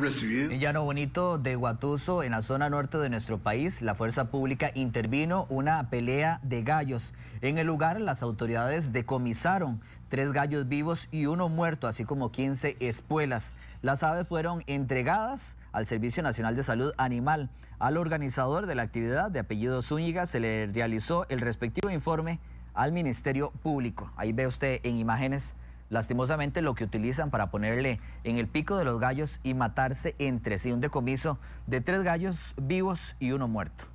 recibido. En Llano Bonito de Guatuso, en la zona norte de nuestro país, la fuerza pública intervino una pelea de gallos. En el lugar, las autoridades decomisaron tres gallos vivos y uno muerto, así como 15 espuelas. Las aves fueron entregadas al Servicio Nacional de Salud Animal. Al organizador de la actividad, de apellido Zúñiga, se le realizó el respectivo informe al Ministerio Público. Ahí ve usted en imágenes lastimosamente lo que utilizan para ponerle en el pico de los gallos y matarse entre sí. Un decomiso de tres gallos vivos y uno muerto.